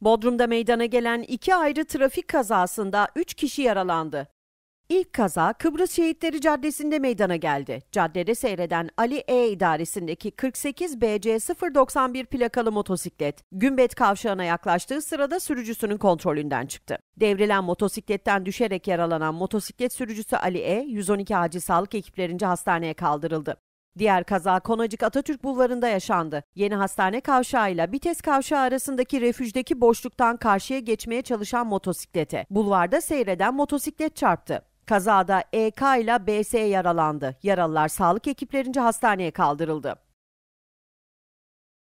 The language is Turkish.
Bodrum'da meydana gelen iki ayrı trafik kazasında 3 kişi yaralandı. İlk kaza Kıbrıs Şehitleri Caddesi'nde meydana geldi. Caddede seyreden Ali E idaresindeki 48 BC 091 plakalı motosiklet Gümbet kavşağına yaklaştığı sırada sürücüsünün kontrolünden çıktı. Devrilen motosikletten düşerek yaralanan motosiklet sürücüsü Ali E 112 acil sağlık ekiplerince hastaneye kaldırıldı. Diğer kaza Konacık Atatürk Bulvarı'nda yaşandı. Yeni hastane kavşağıyla Bites kavşağı arasındaki refüjdeki boşluktan karşıya geçmeye çalışan motosiklete. Bulvarda seyreden motosiklet çarptı. Kazada EK ile BS yaralandı. Yaralılar sağlık ekiplerince hastaneye kaldırıldı.